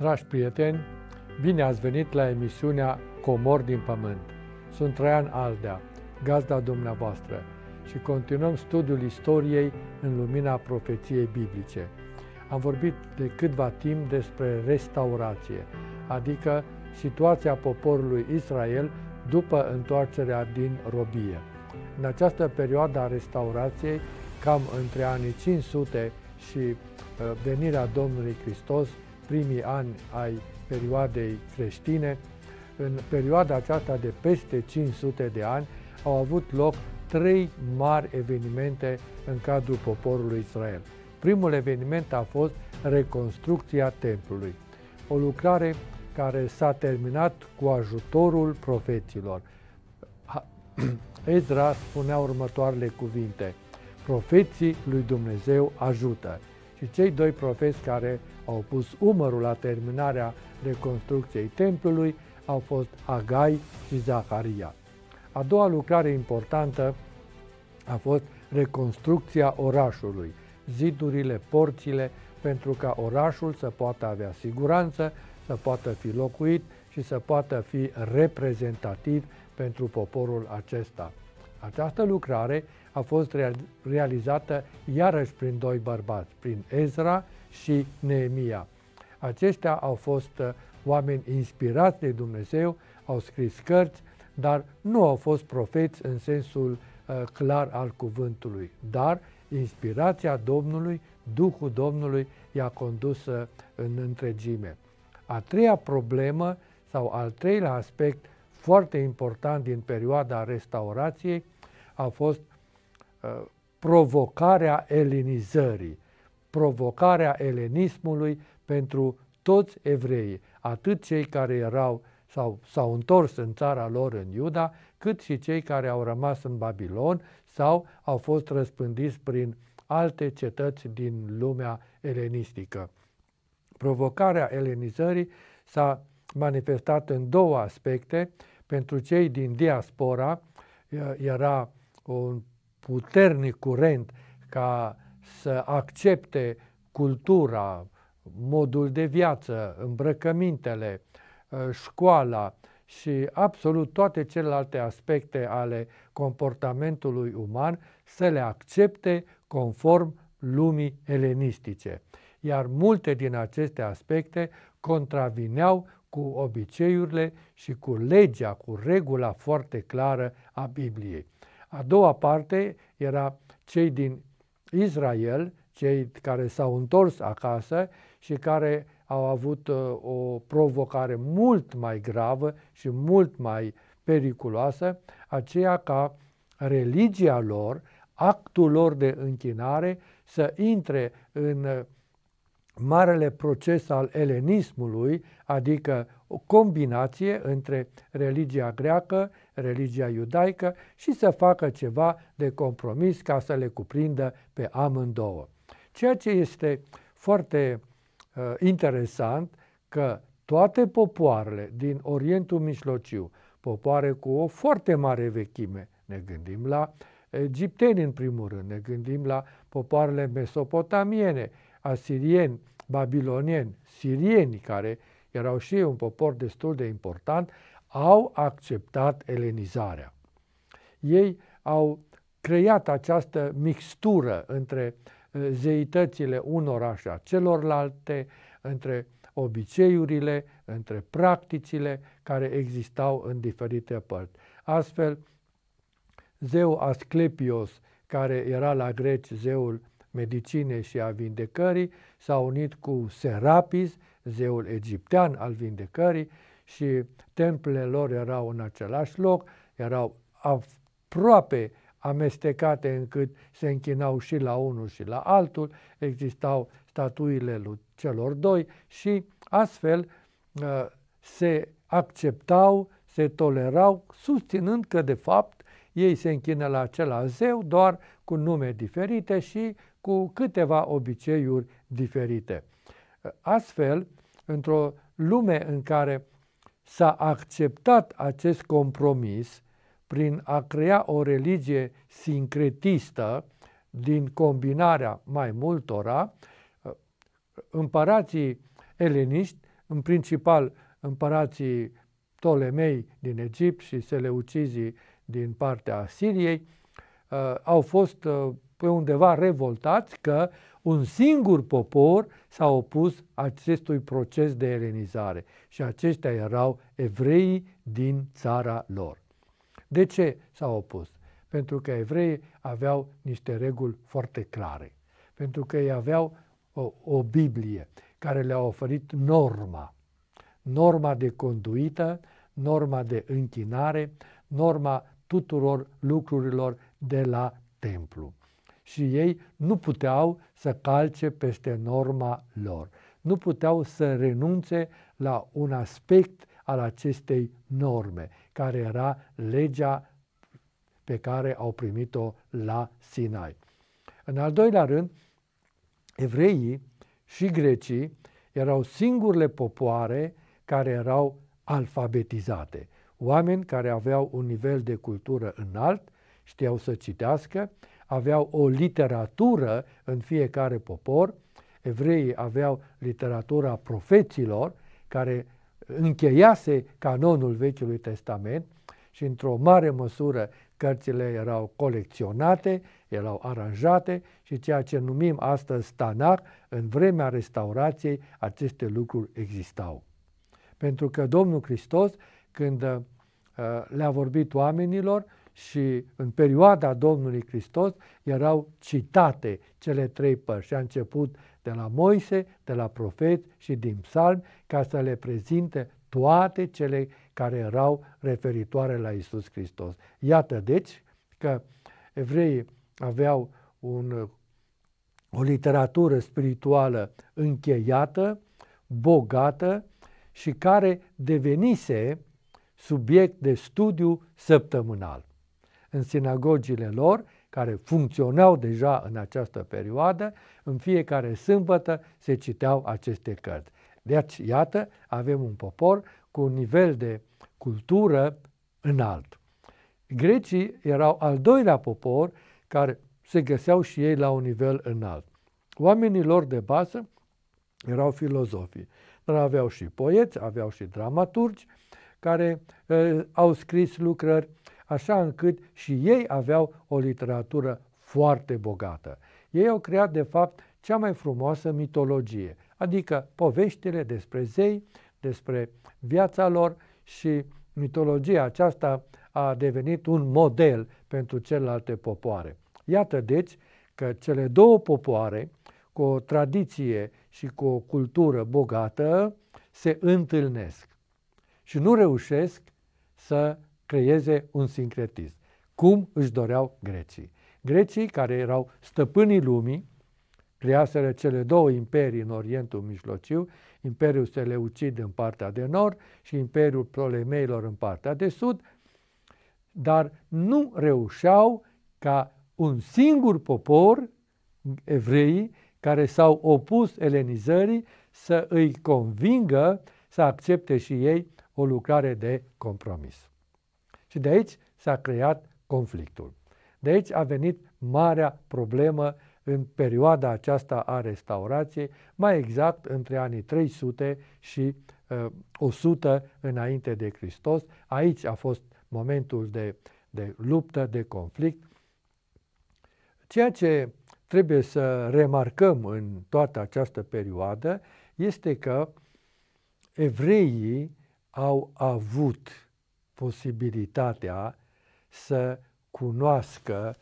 Dragi prieteni, bine ați venit la emisiunea Comor din Pământ. Sunt Traian Aldea, gazda dumneavoastră și continuăm studiul istoriei în lumina profeției biblice. Am vorbit de câtva timp despre restaurație, adică situația poporului Israel după întoarcerea din robie. În această perioadă a restaurației, cam între anii 500 și uh, venirea Domnului Hristos, primii ani ai perioadei creștine, în perioada aceasta de peste 500 de ani, au avut loc trei mari evenimente în cadrul poporului Israel. Primul eveniment a fost reconstrucția templului, o lucrare care s-a terminat cu ajutorul profeților. Ezra spunea următoarele cuvinte, profeții lui Dumnezeu ajută și cei doi profeți care au pus umărul la terminarea reconstrucției templului au fost Agai și Zaharia. A doua lucrare importantă a fost reconstrucția orașului, zidurile, porțile, pentru ca orașul să poată avea siguranță, să poată fi locuit și să poată fi reprezentativ pentru poporul acesta. Această lucrare a fost realizată iarăși prin doi bărbați, prin Ezra și Neemia. Aceștia au fost uh, oameni inspirați de Dumnezeu, au scris cărți, dar nu au fost profeți în sensul uh, clar al cuvântului, dar inspirația Domnului, Duhul Domnului i-a condus uh, în întregime. A treia problemă sau al treilea aspect foarte important din perioada restaurației a fost Uh, provocarea elenizării, provocarea elenismului pentru toți evreii, atât cei care erau sau s-au întors în țara lor în Iuda, cât și cei care au rămas în Babilon sau au fost răspândiți prin alte cetăți din lumea elenistică. Provocarea elenizării s-a manifestat în două aspecte. Pentru cei din diaspora uh, era un puternic curent ca să accepte cultura, modul de viață, îmbrăcămintele, ă, școala și absolut toate celelalte aspecte ale comportamentului uman să le accepte conform lumii elenistice. Iar multe din aceste aspecte contravineau cu obiceiurile și cu legea, cu regula foarte clară a Bibliei. A doua parte era cei din Israel, cei care s-au întors acasă și care au avut uh, o provocare mult mai gravă și mult mai periculoasă, aceea ca religia lor, actul lor de închinare să intre în uh, marele proces al elenismului, adică o combinație între religia greacă, religia iudaică și să facă ceva de compromis ca să le cuprindă pe amândouă. Ceea ce este foarte uh, interesant că toate popoarele din Orientul Mijlociu, popoare cu o foarte mare vechime, ne gândim la egipteni în primul rând, ne gândim la popoarele mesopotamiene, asirieni, babilonieni, sirieni, care erau și ei un popor destul de important, au acceptat elenizarea. Ei au creat această mixtură între uh, zeitățile unora și a celorlalte, între obiceiurile, între practicile care existau în diferite părți. Astfel, zeul Asclepios, care era la greci zeul medicinei și a vindecării, s-a unit cu Serapis, zeul egiptean al vindecării, și templele lor erau în același loc, erau aproape amestecate încât se închinau și la unul și la altul, existau statuile celor doi și astfel uh, se acceptau, se tolerau, susținând că de fapt ei se închină la același zeu, doar cu nume diferite și cu câteva obiceiuri diferite. Uh, astfel, într-o lume în care s-a acceptat acest compromis prin a crea o religie sincretistă din combinarea mai multora, împărații eleniști, în principal împărații Ptolemei din Egipt și Seleucizii din partea Siriei, uh, au fost uh, pe undeva revoltați că un singur popor s-a opus acestui proces de elenizare și aceștia erau evreii din țara lor. De ce s-au opus? Pentru că evreii aveau niște reguli foarte clare, pentru că ei aveau o, o Biblie care le-a oferit norma, norma de conduită, norma de închinare, norma tuturor lucrurilor de la templu și ei nu puteau să calce peste norma lor, nu puteau să renunțe la un aspect al acestei norme, care era legea pe care au primit-o la Sinai. În al doilea rând, evreii și grecii erau singurele popoare care erau alfabetizate, oameni care aveau un nivel de cultură înalt, știau să citească aveau o literatură în fiecare popor, evreii aveau literatura profeților, care încheiase canonul Vechiului Testament și într-o mare măsură cărțile erau colecționate, erau aranjate și ceea ce numim astăzi Tanakh, în vremea restaurației aceste lucruri existau. Pentru că Domnul Hristos, când uh, le-a vorbit oamenilor, și în perioada Domnului Hristos erau citate cele trei părți. A început de la Moise, de la profet și din psalm ca să le prezinte toate cele care erau referitoare la Isus Hristos. Iată deci că evreii aveau un, o literatură spirituală încheiată, bogată și care devenise subiect de studiu săptămânal în sinagogile lor, care funcționau deja în această perioadă, în fiecare sâmbătă se citeau aceste cărți. Deci, iată, avem un popor cu un nivel de cultură înalt. Grecii erau al doilea popor care se găseau și ei la un nivel înalt. Oamenii lor de bază erau filozofii, dar aveau și poeți, aveau și dramaturgi care uh, au scris lucrări așa încât și ei aveau o literatură foarte bogată. Ei au creat, de fapt, cea mai frumoasă mitologie, adică poveștile despre zei, despre viața lor și mitologia aceasta a devenit un model pentru celelalte popoare. Iată deci că cele două popoare, cu o tradiție și cu o cultură bogată, se întâlnesc și nu reușesc să creeze un sincretism, cum își doreau grecii. Grecii, care erau stăpânii lumii, creaseră cele două imperii în Orientul Mijlociu, Imperiul Seleucid în partea de nord și Imperiul Ptolemeilor în partea de sud, dar nu reușeau ca un singur popor, evreii, care s-au opus elenizării, să îi convingă să accepte și ei o lucrare de compromis. Și de aici s-a creat conflictul. De aici a venit marea problemă în perioada aceasta a restaurației, mai exact între anii 300 și uh, 100 înainte de Hristos. Aici a fost momentul de, de luptă, de conflict. Ceea ce trebuie să remarcăm în toată această perioadă este că evreii au avut posibilitatea să cunoască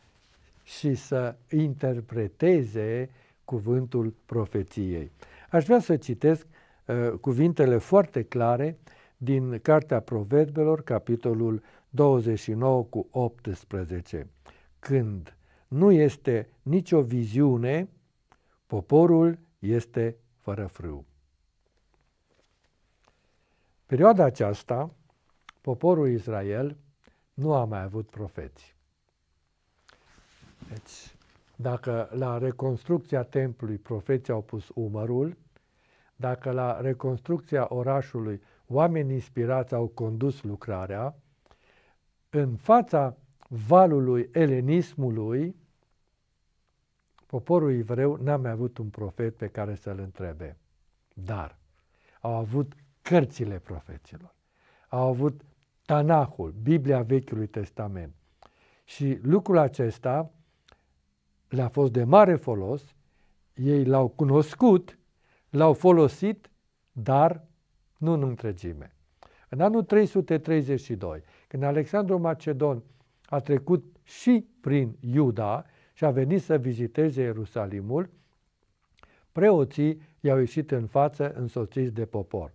și să interpreteze cuvântul profeției. Aș vrea să citesc uh, cuvintele foarte clare din Cartea Proverbelor, capitolul 29 cu 18. Când nu este nicio viziune, poporul este fără frâu. Perioada aceasta poporul Israel nu a mai avut profeți. Deci, dacă la reconstrucția templului profeții au pus umărul, dacă la reconstrucția orașului oamenii inspirați au condus lucrarea, în fața valului elenismului, poporul evreu n-a mai avut un profet pe care să-l întrebe. Dar au avut cărțile profeților, au avut Tanahul, Biblia Vechiului Testament. Și lucrul acesta le-a fost de mare folos, ei l-au cunoscut, l-au folosit, dar nu în întregime. În anul 332, când Alexandru Macedon a trecut și prin Iuda și a venit să viziteze Ierusalimul, preoții i-au ieșit în față însoțiți de popor.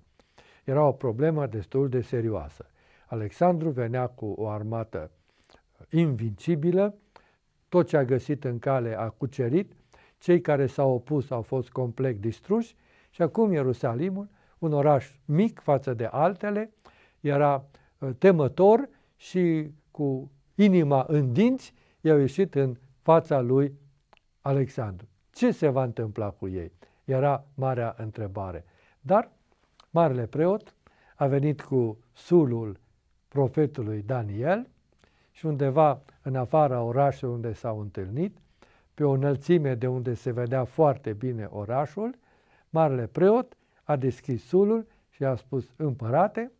Era o problemă destul de serioasă. Alexandru venea cu o armată uh, invincibilă, tot ce a găsit în cale a cucerit, cei care s-au opus au fost complet distruși și acum Ierusalimul, un oraș mic față de altele, era uh, temător și cu inima în dinți i-au ieșit în fața lui Alexandru. Ce se va întâmpla cu ei? Era marea întrebare. Dar marele preot a venit cu sulul profetului Daniel și undeva în afara orașului unde s-au întâlnit, pe o înălțime de unde se vedea foarte bine orașul, marele preot a deschis sulul și a spus, împărate,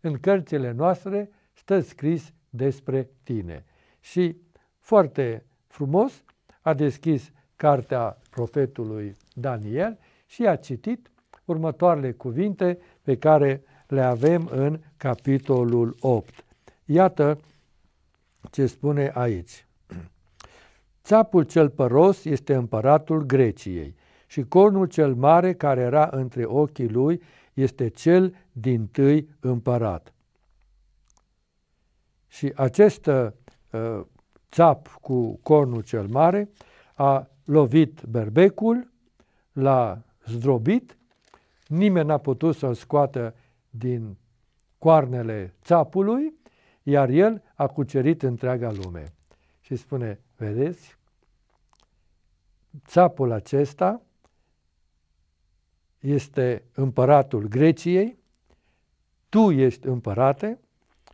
în cărțile noastre stă scris despre tine. Și foarte frumos a deschis cartea profetului Daniel și a citit următoarele cuvinte pe care le avem în capitolul 8. Iată ce spune aici. Țapul cel păros este împăratul Greciei și cornul cel mare care era între ochii lui este cel din tâi împărat. Și acest uh, țap cu cornul cel mare a lovit berbecul, l-a zdrobit, nimeni n-a putut să-l scoată din coarnele țapului, iar el a cucerit întreaga lume. Și spune, vedeți, țapul acesta este împăratul Greciei, tu ești împărate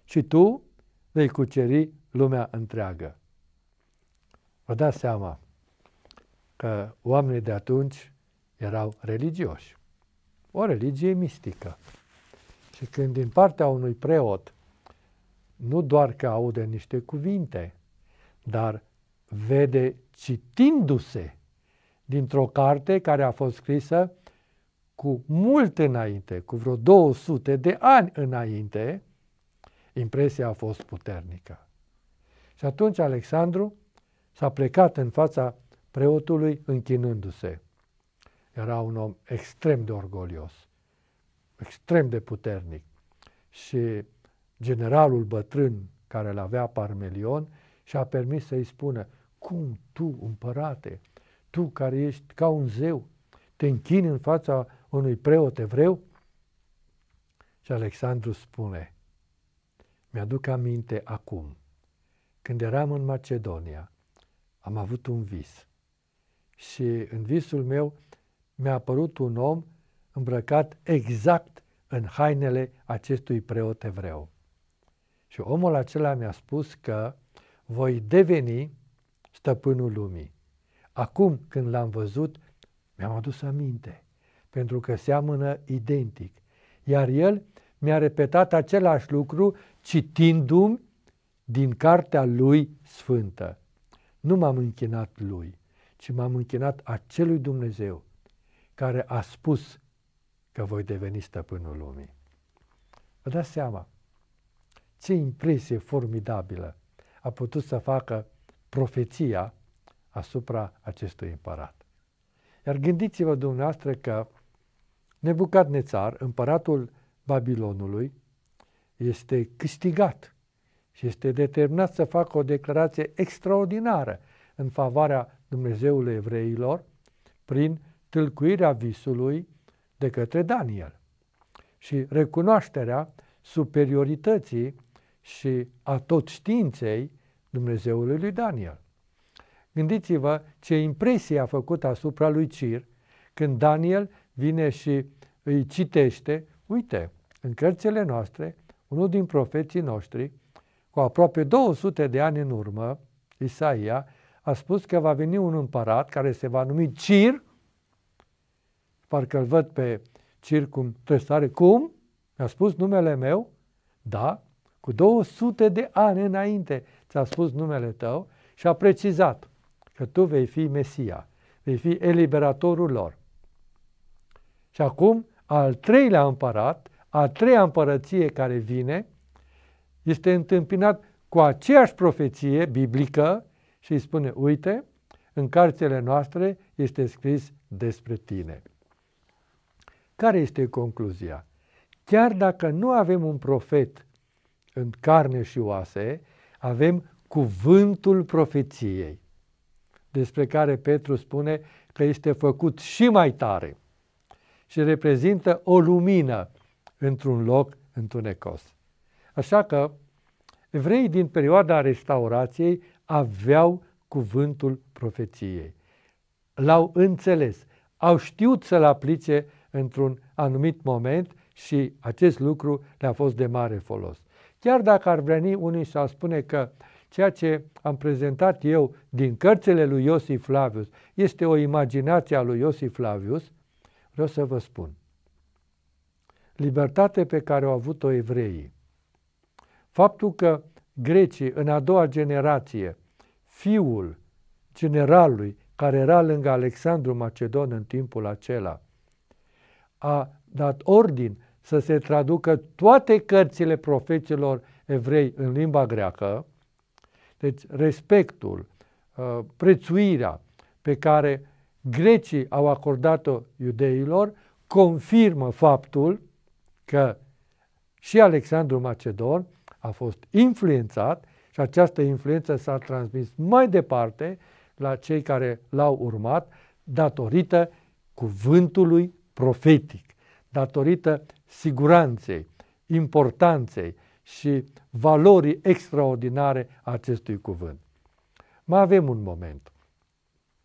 și tu vei cuceri lumea întreagă. Vă dați seama că oamenii de atunci erau religioși. O religie mistică. Și când din partea unui preot, nu doar că aude niște cuvinte, dar vede citindu-se dintr-o carte care a fost scrisă cu mult înainte, cu vreo 200 de ani înainte, impresia a fost puternică. Și atunci Alexandru s-a plecat în fața preotului închinându-se. Era un om extrem de orgolios extrem de puternic. Și generalul bătrân care îl avea Parmelion și-a permis să-i spună, cum tu, împărate, tu care ești ca un zeu, te închini în fața unui preot evreu? Și Alexandru spune, mi-aduc aminte acum, când eram în Macedonia, am avut un vis. Și în visul meu mi-a apărut un om îmbrăcat exact în hainele acestui preot evreu. Și omul acela mi-a spus că voi deveni stăpânul lumii. Acum când l-am văzut, mi-am adus aminte, pentru că seamănă identic. Iar el mi-a repetat același lucru citindu-mi din cartea lui sfântă. Nu m-am închinat lui, ci m-am închinat acelui Dumnezeu care a spus că voi deveni stăpânul lumii. Vă dați seama ce impresie formidabilă a putut să facă profeția asupra acestui împărat. Iar gândiți-vă dumneavoastră că Nețar, împăratul Babilonului, este câștigat și este determinat să facă o declarație extraordinară în favoarea Dumnezeului evreilor prin tâlcuirea visului de către Daniel. Și recunoașterea superiorității și a tot științei Dumnezeului lui Daniel. Gândiți-vă ce impresie a făcut asupra lui Cir când Daniel vine și îi citește, uite, în cărțile noastre, unul din profeții noștri, cu aproape 200 de ani în urmă, Isaia, a spus că va veni un împărat care se va numi Cir parcă îl văd pe circum tăstare. Cum? Mi-a spus numele meu? Da, cu 200 de ani înainte ți-a spus numele tău și a precizat că tu vei fi Mesia, vei fi eliberatorul lor. Și acum, al treilea împărat, a treia împărăție care vine, este întâmpinat cu aceeași profeție biblică și îi spune, uite, în cartele noastre este scris despre tine. Care este concluzia? Chiar dacă nu avem un profet în carne și oase, avem cuvântul profeției, despre care Petru spune că este făcut și mai tare și reprezintă o lumină într-un loc întunecos. Așa că evreii din perioada restaurației aveau cuvântul profeției. L-au înțeles, au știut să-l aplice într-un anumit moment și acest lucru le-a fost de mare folos. Chiar dacă ar veni unii și ar spune că ceea ce am prezentat eu din cărțile lui Iosif Flavius este o imaginație a lui Iosif Flavius, vreau să vă spun. Libertate pe care au avut-o evreii, faptul că grecii în a doua generație, fiul generalului care era lângă Alexandru Macedon în timpul acela, a dat ordin să se traducă toate cărțile profeților evrei în limba greacă, deci respectul, uh, prețuirea pe care grecii au acordat-o iudeilor confirmă faptul că și Alexandru Macedon a fost influențat și această influență s-a transmis mai departe la cei care l-au urmat datorită cuvântului profetic, datorită siguranței, importanței și valorii extraordinare a acestui cuvânt. Mai avem un moment,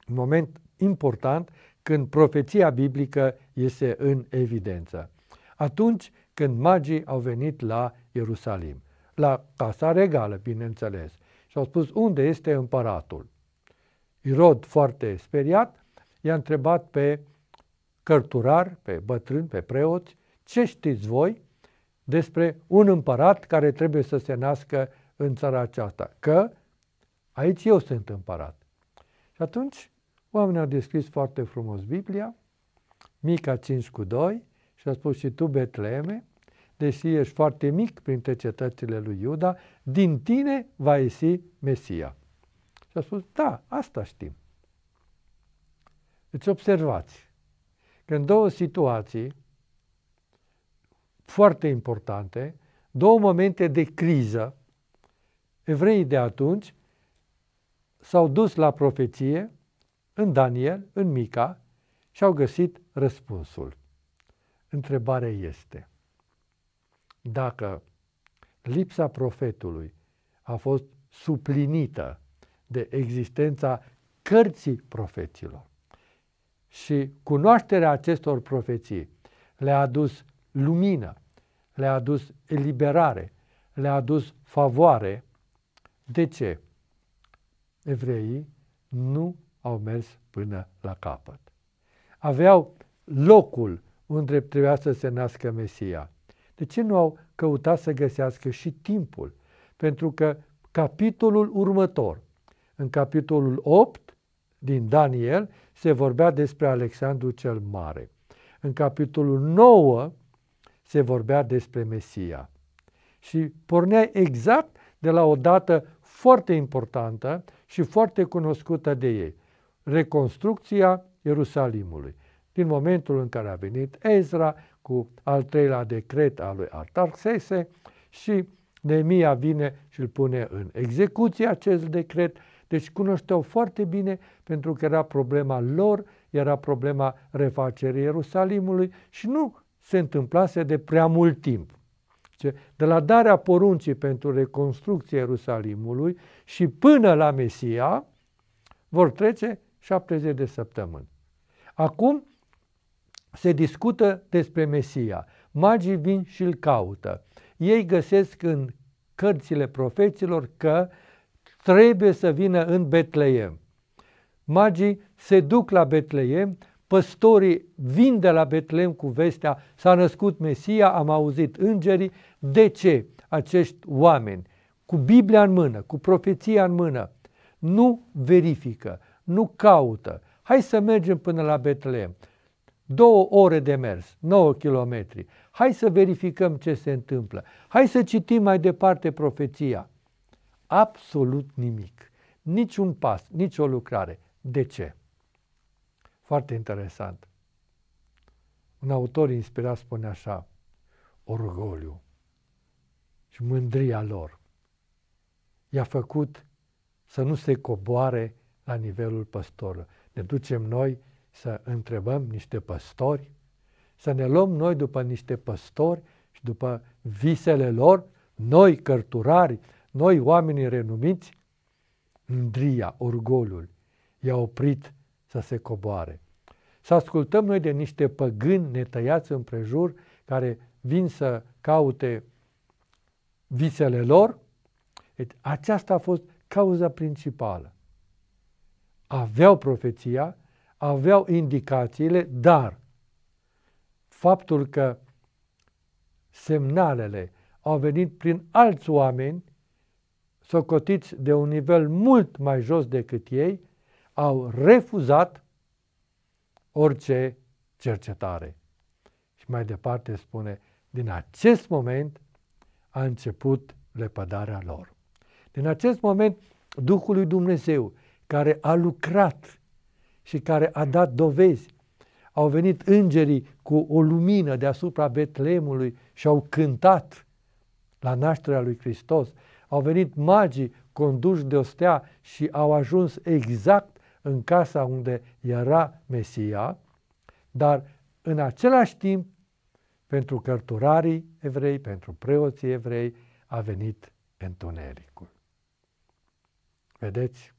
un moment important când profeția biblică iese în evidență. Atunci când magii au venit la Ierusalim, la Casa Regală, bineînțeles, și au spus unde este împăratul. Irod, foarte speriat, i-a întrebat pe cărturari, pe bătrâni, pe preoți, ce știți voi despre un împărat care trebuie să se nască în țara aceasta? Că aici eu sunt împărat. Și atunci oamenii au descris foarte frumos Biblia, mica 5 cu 2, și a spus și tu, Betleeme, deși ești foarte mic printre cetățile lui Iuda, din tine va ieși Mesia. Și a spus, da, asta știm. Deci observați, că în două situații foarte importante, două momente de criză, evreii de atunci s-au dus la profeție în Daniel, în Mica și au găsit răspunsul. Întrebarea este dacă lipsa profetului a fost suplinită de existența cărții profeților, și cunoașterea acestor profeții le-a adus lumină, le-a adus eliberare, le-a adus favoare. De ce? Evreii nu au mers până la capăt. Aveau locul unde trebuia să se nască Mesia. De ce nu au căutat să găsească și timpul? Pentru că capitolul următor, în capitolul 8 din Daniel, se vorbea despre Alexandru cel Mare. În capitolul 9 se vorbea despre Mesia. Și pornea exact de la o dată foarte importantă și foarte cunoscută de ei, reconstrucția Ierusalimului. Din momentul în care a venit Ezra cu al treilea decret al lui Artaxese și nemia vine și îl pune în execuție acest decret deci cunoșteau foarte bine pentru că era problema lor, era problema refacerii Ierusalimului și nu se întâmplase de prea mult timp. De la darea poruncii pentru reconstrucția Ierusalimului și până la Mesia vor trece 70 de săptămâni. Acum se discută despre Mesia. Magii vin și îl caută. Ei găsesc în cărțile profeților că uh, trebuie să vină în Betleem. Magii se duc la Betleem, păstorii vin de la Betlehem cu vestea, s-a născut Mesia, am auzit îngerii. De ce acești oameni, cu Biblia în mână, cu profeția în mână, nu verifică, nu caută? Hai să mergem până la Betlehem. Două ore de mers, 9 kilometri. Hai să verificăm ce se întâmplă. Hai să citim mai departe profeția absolut nimic. Nici un pas, nici o lucrare. De ce? Foarte interesant. Un autor inspirat spune așa, orgoliu și mândria lor i-a făcut să nu se coboare la nivelul păstorului. Ne ducem noi să întrebăm niște păstori, să ne luăm noi după niște păstori și după visele lor, noi cărturari, noi, oamenii renumiți, mândria, orgolul, i-a oprit să se coboare. Să ascultăm noi de niște păgâni netăiați împrejur care vin să caute visele lor? Deci, aceasta a fost cauza principală. Aveau profeția, aveau indicațiile, dar faptul că semnalele au venit prin alți oameni socotiți de un nivel mult mai jos decât ei, au refuzat orice cercetare. Și mai departe spune, din acest moment a început lepădarea lor. Din acest moment, Duhul lui Dumnezeu, care a lucrat și care a dat dovezi, au venit îngerii cu o lumină deasupra Betlemului și au cântat la nașterea lui Hristos au venit magii conduși de o stea și au ajuns exact în casa unde era Mesia, dar în același timp, pentru cărturarii evrei, pentru preoții evrei, a venit întunericul. Vedeți?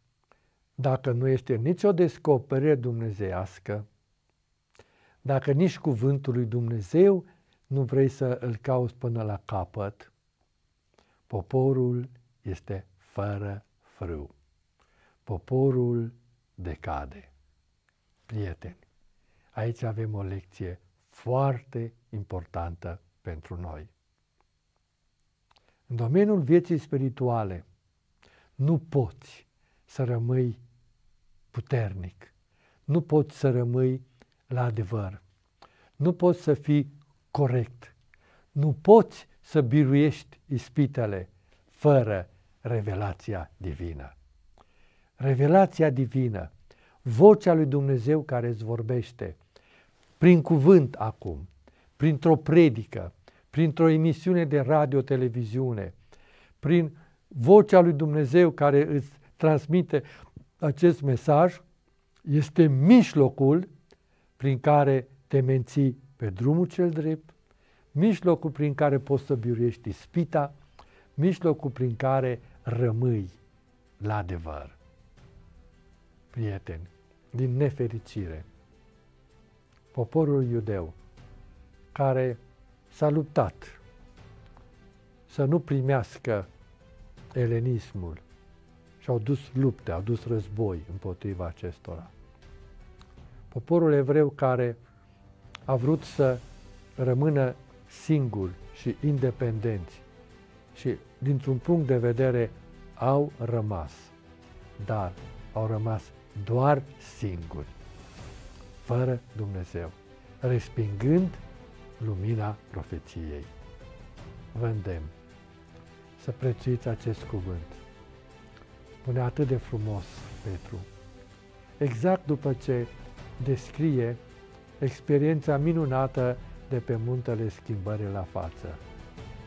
Dacă nu este nicio descoperire dumnezeiască, dacă nici cuvântul lui Dumnezeu nu vrei să îl cauți până la capăt, Poporul este fără frâu. Poporul decade. Prieteni, aici avem o lecție foarte importantă pentru noi. În domeniul vieții spirituale nu poți să rămâi puternic, nu poți să rămâi la adevăr, nu poți să fii corect, nu poți să biruiești ispitele fără revelația divină. Revelația divină, vocea lui Dumnezeu care îți vorbește, prin cuvânt acum, printr-o predică, printr-o emisiune de radio-televiziune, prin vocea lui Dumnezeu care îți transmite acest mesaj, este mijlocul prin care te menții pe drumul cel drept mijlocul prin care poți să biruiești ispita, mijlocul prin care rămâi la adevăr. Prieteni, din nefericire, poporul iudeu care s-a luptat să nu primească elenismul și au dus lupte, au dus război împotriva acestora. Poporul evreu care a vrut să rămână singuri și independenți și, dintr-un punct de vedere, au rămas, dar au rămas doar singuri, fără Dumnezeu, respingând lumina profeției. Vă îndemn să prețuiți acest cuvânt. Pune atât de frumos Petru. Exact după ce descrie experiența minunată de pe muntele schimbării la față.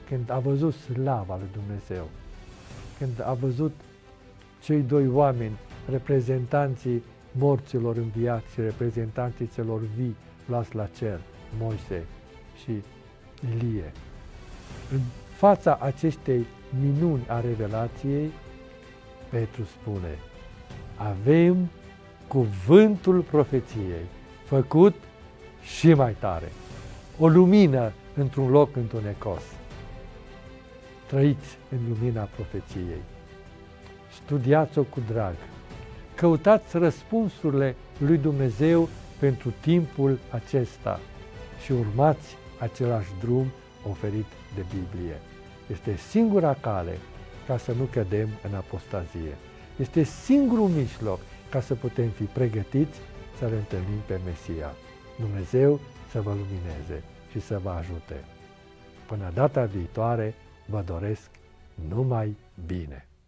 Când a văzut slava lui Dumnezeu, când a văzut cei doi oameni, reprezentanții morților în și reprezentanții celor vii luați la cer, Moise și Ilie. În fața acestei minuni a revelației, Petru spune, avem cuvântul profeției, făcut și mai tare o lumină într-un loc întunecos. Trăiți în lumina profeției. Studiați-o cu drag. Căutați răspunsurile lui Dumnezeu pentru timpul acesta și urmați același drum oferit de Biblie. Este singura cale ca să nu cădem în apostazie. Este singurul mijloc ca să putem fi pregătiți să-L întâlnim pe Mesia. Dumnezeu să vă lumineze și să vă ajute. Până data viitoare, vă doresc numai bine!